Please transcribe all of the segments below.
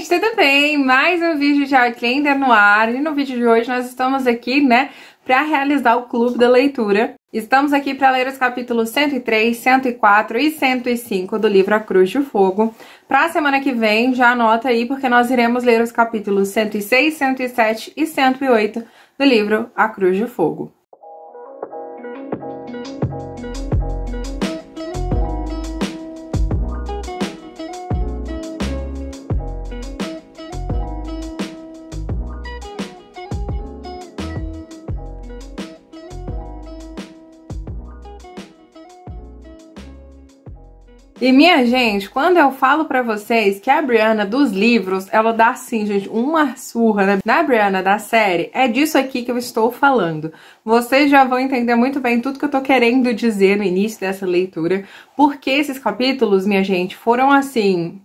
gente, tudo bem? Mais um vídeo de Outlander no ar e no vídeo de hoje nós estamos aqui, né, para realizar o Clube da Leitura. Estamos aqui para ler os capítulos 103, 104 e 105 do livro A Cruz de Fogo. Para a semana que vem, já anota aí, porque nós iremos ler os capítulos 106, 107 e 108 do livro A Cruz de Fogo. E minha gente, quando eu falo para vocês que a Brianna dos livros, ela dá assim, gente, uma surra né? na Brianna da série, é disso aqui que eu estou falando. Vocês já vão entender muito bem tudo que eu tô querendo dizer no início dessa leitura, porque esses capítulos, minha gente, foram assim,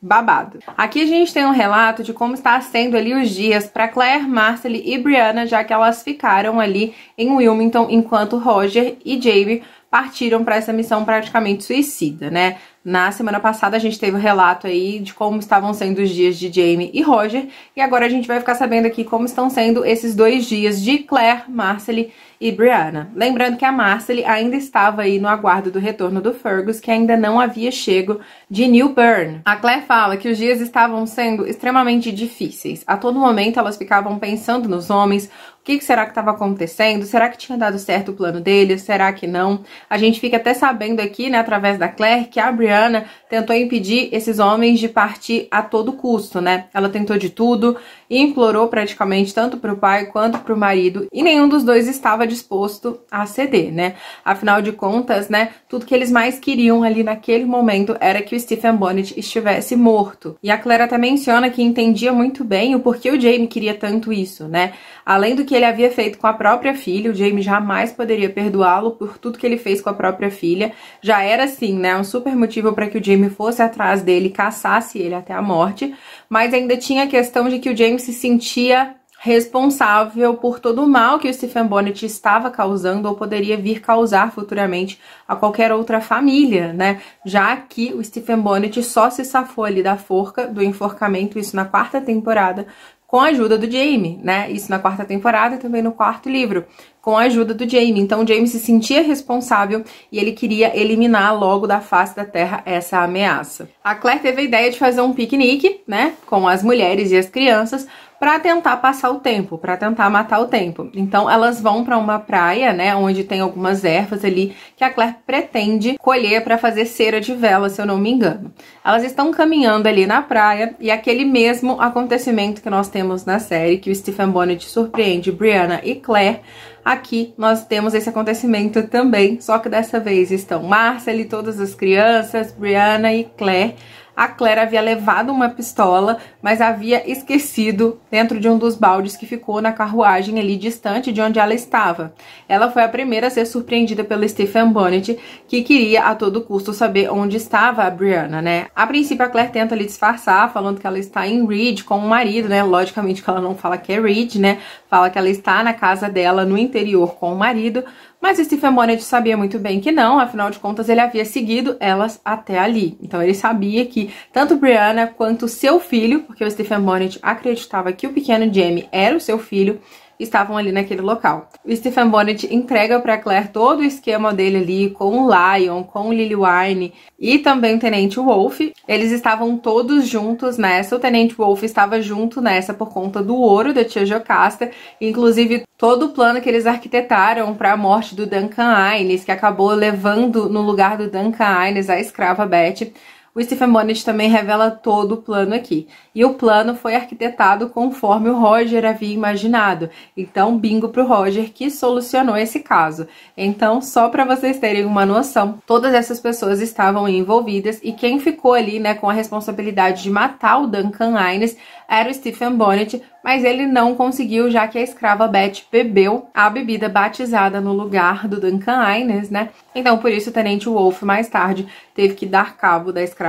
babado. Aqui a gente tem um relato de como está sendo ali os dias para Claire, Marcelle e Brianna, já que elas ficaram ali em Wilmington enquanto Roger e Jamie partiram para essa missão praticamente suicida, né? Na semana passada a gente teve o um relato aí de como estavam sendo os dias de Jamie e Roger, e agora a gente vai ficar sabendo aqui como estão sendo esses dois dias de Claire, Marcelle e Brianna. Lembrando que a Marcelle ainda estava aí no aguardo do retorno do Fergus, que ainda não havia chego de New Bern. A Claire fala que os dias estavam sendo extremamente difíceis. A todo momento elas ficavam pensando nos homens, o que, será que estava acontecendo? Será que tinha dado certo o plano dele? Será que não? A gente fica até sabendo aqui, né, através da Claire, que a Brianna tentou impedir esses homens de partir a todo custo, né? Ela tentou de tudo, e implorou praticamente tanto para o pai quanto para o marido, e nenhum dos dois estava disposto a ceder, né? Afinal de contas, né, tudo que eles mais queriam ali naquele momento era que o Stephen Bonnet estivesse morto. E a Claire até menciona que entendia muito bem o porquê o Jamie queria tanto isso, né? Além do que ele havia feito com a própria filha, o Jamie jamais poderia perdoá-lo por tudo que ele fez com a própria filha. Já era assim, né, um super motivo para que o Jamie fosse atrás dele, caçasse ele até a morte, mas ainda tinha a questão de que o James se sentia responsável por todo o mal que o Stephen Bonnet estava causando ou poderia vir causar futuramente a qualquer outra família, né? Já que o Stephen Bonnet só se safou ali da forca, do enforcamento, isso na quarta temporada, com a ajuda do Jamie, né? Isso na quarta temporada e também no quarto livro, com a ajuda do Jamie. Então, o Jamie se sentia responsável e ele queria eliminar logo da face da Terra essa ameaça. A Claire teve a ideia de fazer um piquenique, né, com as mulheres e as crianças, para tentar passar o tempo, para tentar matar o tempo. Então elas vão para uma praia, né, onde tem algumas ervas ali que a Claire pretende colher para fazer cera de vela, se eu não me engano. Elas estão caminhando ali na praia e aquele mesmo acontecimento que nós temos na série, que o Stephen Bonnet surpreende Brianna e Claire, Aqui nós temos esse acontecimento também, só que dessa vez estão Marcel e todas as crianças, Brianna e Claire a Claire havia levado uma pistola, mas havia esquecido dentro de um dos baldes que ficou na carruagem ali distante de onde ela estava. Ela foi a primeira a ser surpreendida pelo Stephen Bonnet, que queria a todo custo saber onde estava a Brianna, né? A princípio a Claire tenta lhe disfarçar, falando que ela está em Reed com o marido, né? Logicamente que ela não fala que é Reed, né? Fala que ela está na casa dela, no interior, com o marido, mas Stephen Bonnet sabia muito bem que não, afinal de contas ele havia seguido elas até ali. Então ele sabia que tanto Brianna quanto seu filho, porque o Stephen Bonnet acreditava que o pequeno Jamie era o seu filho, estavam ali naquele local. O Stephen Bonnet entrega para Claire todo o esquema dele ali com o Lion, com o Lily Wine e também o Tenente Wolf. Eles estavam todos juntos nessa. O Tenente Wolf estava junto nessa por conta do ouro da tia Jocasta. Inclusive, todo o plano que eles arquitetaram para a morte do Duncan Hines, que acabou levando no lugar do Duncan Hines a escrava Beth o Stephen Bonnet também revela todo o plano aqui. E o plano foi arquitetado conforme o Roger havia imaginado. Então, bingo para o Roger que solucionou esse caso. Então, só para vocês terem uma noção, todas essas pessoas estavam envolvidas e quem ficou ali, né, com a responsabilidade de matar o Duncan Hines era o Stephen Bonnet, mas ele não conseguiu, já que a escrava Beth bebeu a bebida batizada no lugar do Duncan Hines, né? Então, por isso, o Tenente Wolf mais tarde teve que dar cabo da escrava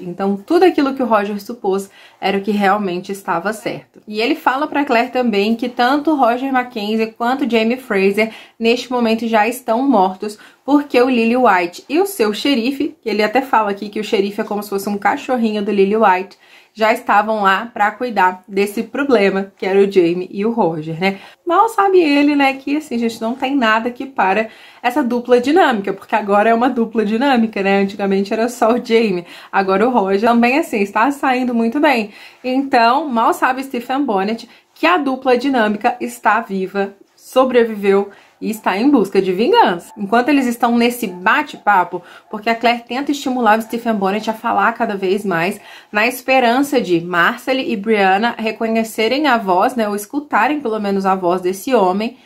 então, tudo aquilo que o Roger supôs era o que realmente estava certo. E ele fala para Claire também que tanto Roger Mackenzie quanto Jamie Fraser neste momento já estão mortos, porque o Lily White e o seu xerife, que ele até fala aqui que o xerife é como se fosse um cachorrinho do Lily White, já estavam lá para cuidar desse problema, que era o Jamie e o Roger, né? Mal sabe ele, né, que assim, gente, não tem nada que para essa dupla dinâmica, porque agora é uma dupla dinâmica, né? Antigamente era só o Jamie, agora o Roger também assim, está saindo muito bem. Então, mal sabe Stephen Bonnet que a dupla dinâmica está viva, sobreviveu e está em busca de vingança. Enquanto eles estão nesse bate-papo, porque a Claire tenta estimular o Stephen Bonnet a falar cada vez mais, na esperança de Marcelle e Brianna reconhecerem a voz, né, ou escutarem pelo menos a voz desse homem,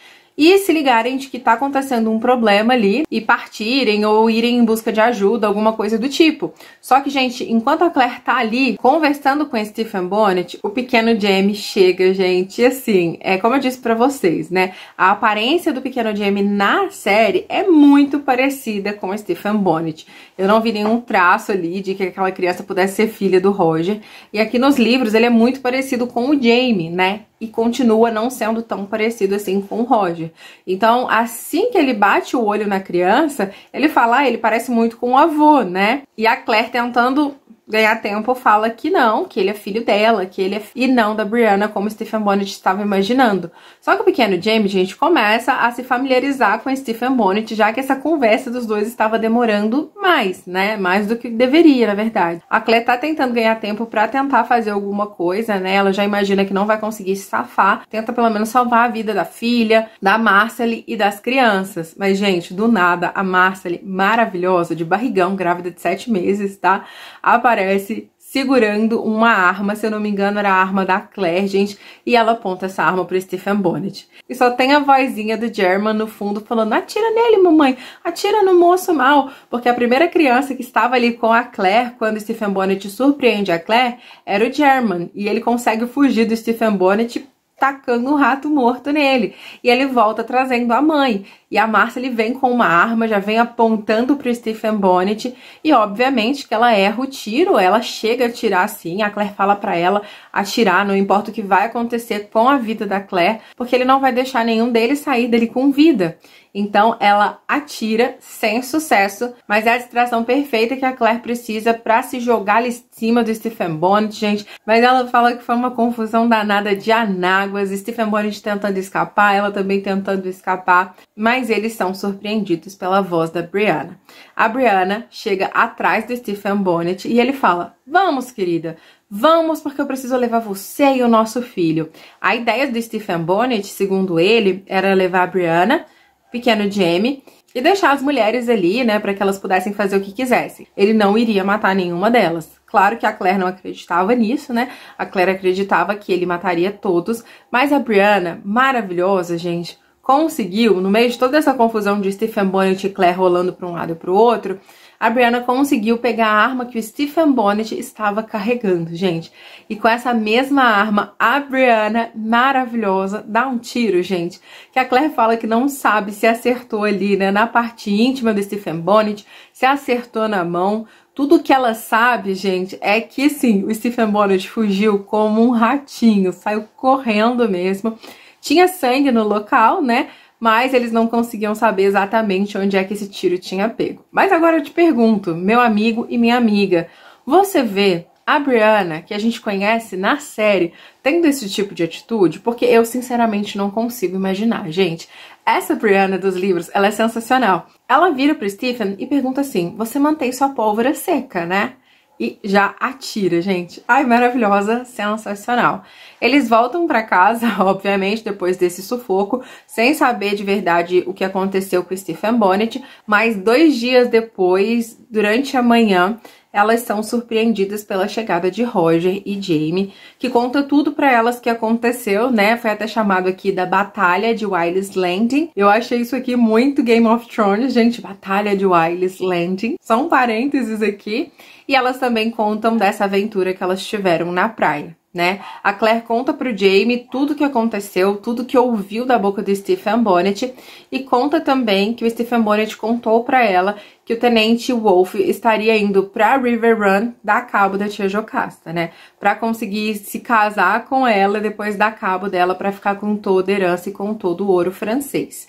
e se ligarem de que tá acontecendo um problema ali e partirem ou irem em busca de ajuda, alguma coisa do tipo. Só que, gente, enquanto a Claire tá ali conversando com Stephen Bonnet, o pequeno Jamie chega, gente, e assim, é como eu disse para vocês, né? A aparência do pequeno Jamie na série é muito parecida com Stephen Bonnet. Eu não vi nenhum traço ali de que aquela criança pudesse ser filha do Roger. E aqui nos livros ele é muito parecido com o Jamie, né? e continua não sendo tão parecido assim com o Roger. Então, assim que ele bate o olho na criança, ele fala, ah, ele parece muito com o avô, né? E a Claire tentando ganhar tempo, fala que não, que ele é filho dela, que ele é e não da Brianna, como Stephen Bonnet estava imaginando. Só que o pequeno Jamie, gente, começa a se familiarizar com Stephen Bonnet, já que essa conversa dos dois estava demorando mais, né? Mais do que deveria, na verdade. A Claire tá tentando ganhar tempo para tentar fazer alguma coisa, né? Ela já imagina que não vai conseguir se safar, tenta pelo menos salvar a vida da filha, da Marcelle e das crianças. Mas, gente, do nada, a Marcelle, maravilhosa, de barrigão, grávida de sete meses, tá? Aparece aparece segurando uma arma, se eu não me engano era a arma da Claire, gente, e ela aponta essa arma pro Stephen Bonnet. E só tem a vozinha do German no fundo falando, atira nele mamãe, atira no moço mal, porque a primeira criança que estava ali com a Claire, quando Stephen Bonnet surpreende a Claire, era o German, e ele consegue fugir do Stephen Bonnet tacando um rato morto nele. E ele volta trazendo a mãe. E a Márcia ele vem com uma arma, já vem apontando para o Stephen Bonnet. E obviamente que ela erra o tiro, ela chega a atirar sim. A Claire fala para ela atirar, não importa o que vai acontecer com a vida da Claire, porque ele não vai deixar nenhum deles sair dele com vida. Então ela atira sem sucesso, mas é a distração perfeita que a Claire precisa para se jogar ali em cima do Stephen Bonnet, gente. Mas ela fala que foi uma confusão danada de anáguas, Stephen Bonnet tentando escapar, ela também tentando escapar, mas eles são surpreendidos pela voz da Brianna. A Brianna chega atrás do Stephen Bonnet e ele fala: "Vamos, querida, Vamos, porque eu preciso levar você e o nosso filho. A ideia do Stephen Bonnet, segundo ele, era levar a Brianna pequeno Jamie e deixar as mulheres ali, né, para que elas pudessem fazer o que quisessem. Ele não iria matar nenhuma delas. Claro que a Claire não acreditava nisso, né? A Claire acreditava que ele mataria todos, mas a Brianna, maravilhosa, gente, conseguiu, no meio de toda essa confusão de Stephen Bonnet e Claire rolando para um lado e para o outro, a Brianna conseguiu pegar a arma que o Stephen Bonnet estava carregando, gente. E com essa mesma arma, a Brianna, maravilhosa, dá um tiro, gente. Que a Claire fala que não sabe se acertou ali, né, na parte íntima do Stephen Bonnet, se acertou na mão. Tudo que ela sabe, gente, é que sim, o Stephen Bonnet fugiu como um ratinho, saiu correndo mesmo. Tinha sangue no local, né? mas eles não conseguiam saber exatamente onde é que esse tiro tinha pego. Mas agora eu te pergunto, meu amigo e minha amiga, você vê a Brianna, que a gente conhece na série, tendo esse tipo de atitude? Porque eu sinceramente não consigo imaginar, gente. Essa Brianna dos livros, ela é sensacional. Ela vira pro Stephen e pergunta assim: "Você mantém sua pólvora seca, né?" e já atira, gente. Ai, maravilhosa, sensacional. Eles voltam para casa, obviamente, depois desse sufoco, sem saber de verdade o que aconteceu com o Stephen Bonnet, mas dois dias depois, durante a manhã, elas são surpreendidas pela chegada de Roger e Jamie, que conta tudo para elas que aconteceu, né? Foi até chamado aqui da Batalha de Wiles Landing. Eu achei isso aqui muito Game of Thrones, gente, Batalha de Wiles Landing. Só um parênteses aqui. E elas também contam dessa aventura que elas tiveram na praia né? A Claire conta pro Jamie tudo que aconteceu, tudo que ouviu da boca do Stephen Bonnet e conta também que o Stephen Bonnet contou para ela que o tenente Wolf estaria indo para River Run dar cabo da tia Jocasta, né? Para conseguir se casar com ela e depois dar cabo dela para ficar com toda a herança e com todo o ouro francês.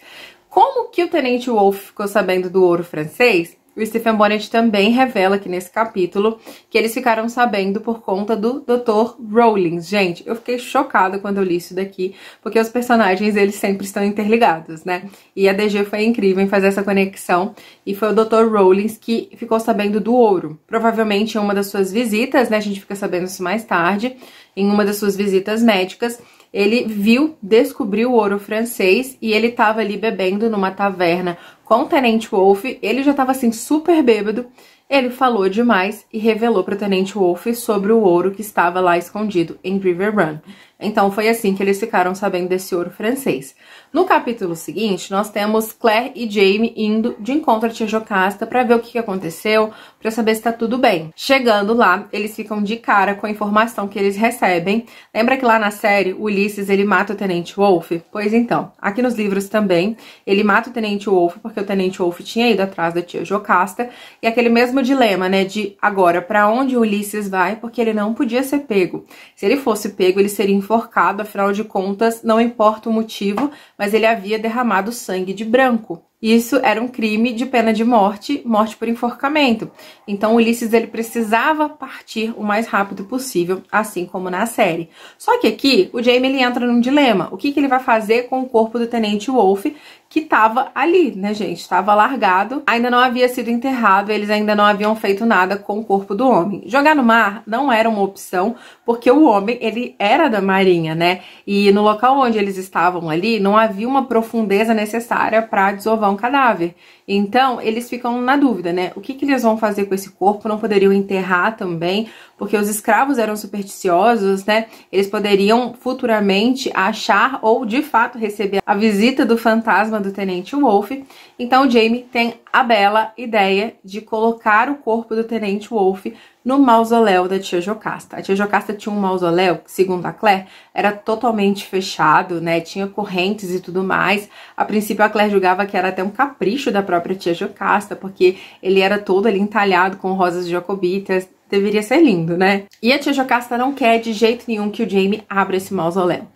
Como que o tenente Wolf ficou sabendo do ouro francês? O Stephen Bonnet também revela aqui nesse capítulo que eles ficaram sabendo por conta do Dr. Rowling. Gente, eu fiquei chocada quando eu li isso daqui, porque os personagens eles sempre estão interligados, né? E a DG foi incrível em fazer essa conexão e foi o Dr. Rowling que ficou sabendo do ouro. Provavelmente em uma das suas visitas, né? A gente fica sabendo isso mais tarde, em uma das suas visitas médicas, ele viu, descobriu o ouro francês e ele estava ali bebendo numa taverna com o Tenente Wolf, ele já estava assim super bêbado. Ele falou demais e revelou para o Tenente Wolf sobre o ouro que estava lá escondido em River Run. Então foi assim que eles ficaram sabendo desse ouro francês. No capítulo seguinte, nós temos Claire e Jamie indo de encontro à tia Jocasta para ver o que aconteceu, para saber se tá tudo bem. Chegando lá, eles ficam de cara com a informação que eles recebem. Lembra que lá na série, o Ulisses, ele mata o Tenente Wolf? Pois então, aqui nos livros também, ele mata o Tenente Wolf porque o Tenente Wolf tinha ido atrás da tia Jocasta e aquele mesmo dilema, né, de agora para onde o Ulisses vai, porque ele não podia ser pego. Se ele fosse pego, ele seria enforcado, afinal de contas, não importa o motivo, mas ele havia derramado sangue de branco. Isso era um crime de pena de morte, morte por enforcamento. Então Ulisses ele precisava partir o mais rápido possível, assim como na série. Só que aqui o Jamie ele entra num dilema. O que, que ele vai fazer com o corpo do Tenente Wolf, que estava ali, né, gente? Estava largado, ainda não havia sido enterrado, eles ainda não haviam feito nada com o corpo do homem. Jogar no mar não era uma opção, porque o homem, ele era da marinha, né? E no local onde eles estavam ali, não havia uma profundeza necessária para desovar um cadáver. Então, eles ficam na dúvida, né? O que, que eles vão fazer com esse corpo? Não poderiam enterrar também, porque os escravos eram supersticiosos, né? Eles poderiam futuramente achar ou de fato receber a visita do fantasma do tenente Wolf. Então, Jamie tem a bela ideia de colocar o corpo do tenente Wolf no mausoléu da tia Jocasta. A tia Jocasta tinha um mausoléu que, segundo a Claire, era totalmente fechado, né? Tinha correntes e tudo mais. A princípio, a Claire julgava que era até um capricho da própria própria tia Jocasta, porque ele era todo ali entalhado com rosas jacobitas, deveria ser lindo, né? E a tia Jocasta não quer de jeito nenhum que o Jamie abra esse mausoléu.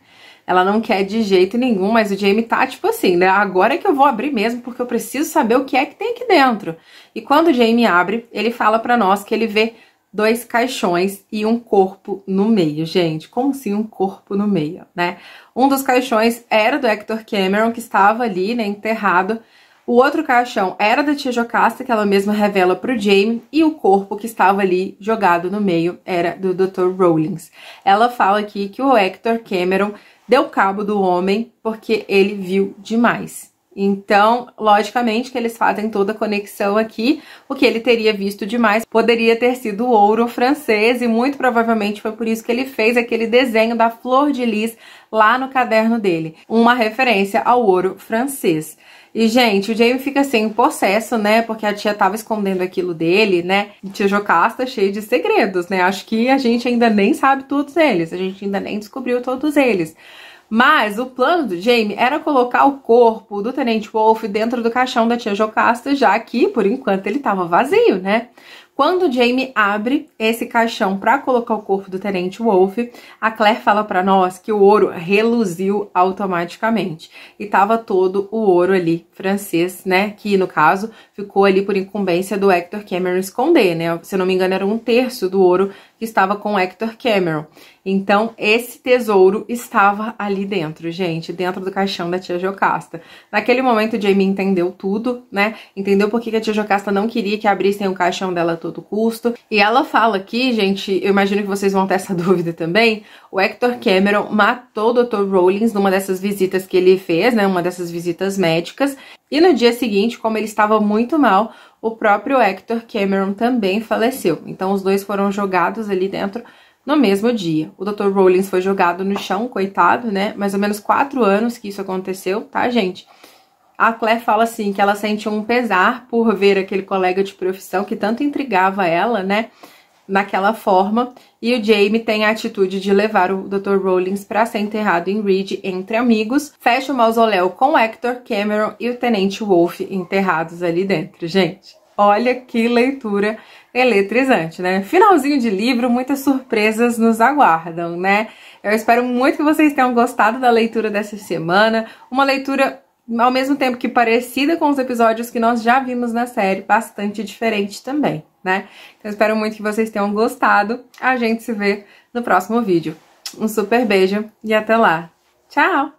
Ela não quer de jeito nenhum, mas o Jamie tá tipo assim, né? Agora é que eu vou abrir mesmo, porque eu preciso saber o que é que tem aqui dentro. E quando o Jamie abre, ele fala para nós que ele vê dois caixões e um corpo no meio, gente. Como assim um corpo no meio, né? Um dos caixões era do Hector Cameron, que estava ali, né, enterrado o outro caixão era da tia Jocasta, que ela mesma revela pro Jamie, e o corpo que estava ali jogado no meio era do Dr. Rowlings. Ela fala aqui que o Hector Cameron deu cabo do homem porque ele viu demais. Então, logicamente que eles fazem toda a conexão aqui. O que ele teria visto demais poderia ter sido ouro francês e muito provavelmente foi por isso que ele fez aquele desenho da flor de lis lá no caderno dele, uma referência ao ouro francês. E, gente, o Jamie fica assim, possesso, né? Porque a tia tava escondendo aquilo dele, né? Tia Jocasta cheia de segredos, né? Acho que a gente ainda nem sabe todos eles, a gente ainda nem descobriu todos eles. Mas o plano do Jamie era colocar o corpo do Tenente Wolf dentro do caixão da tia Jocasta, já que, por enquanto, ele estava vazio, né? Quando Jamie abre esse caixão para colocar o corpo do Tenente Wolf, a Claire fala para nós que o ouro reluziu automaticamente e tava todo o ouro ali francês, né? Que no caso ficou ali por incumbência do Hector Cameron esconder, né? Se eu não me engano, era um terço do ouro que estava com Hector Cameron. Então, esse tesouro estava ali dentro, gente, dentro do caixão da tia Jocasta. Naquele momento, Jamie entendeu tudo, né? Entendeu por que a tia Jocasta não queria que abrissem o caixão dela todo custo. E ela fala aqui, gente, eu imagino que vocês vão ter essa dúvida também. O Hector Cameron matou o Dr. Rowlings numa dessas visitas que ele fez, né? Uma dessas visitas médicas. E no dia seguinte, como ele estava muito mal, o próprio Hector Cameron também faleceu. Então os dois foram jogados ali dentro no mesmo dia. O Dr. Rowlings foi jogado no chão, coitado, né? Mais ou menos quatro anos que isso aconteceu, tá, gente? A Claire fala assim que ela sente um pesar por ver aquele colega de profissão que tanto intrigava ela, né? Naquela forma, e o Jamie tem a atitude de levar o Dr. Rollins para ser enterrado em Reed entre amigos. Fecha o mausoléu com Hector, Cameron e o Tenente Wolf enterrados ali dentro, gente. Olha que leitura eletrizante, né? Finalzinho de livro, muitas surpresas nos aguardam, né? Eu espero muito que vocês tenham gostado da leitura dessa semana, uma leitura ao mesmo tempo que parecida com os episódios que nós já vimos na série, bastante diferente também, né? Então espero muito que vocês tenham gostado. A gente se vê no próximo vídeo. Um super beijo e até lá. Tchau!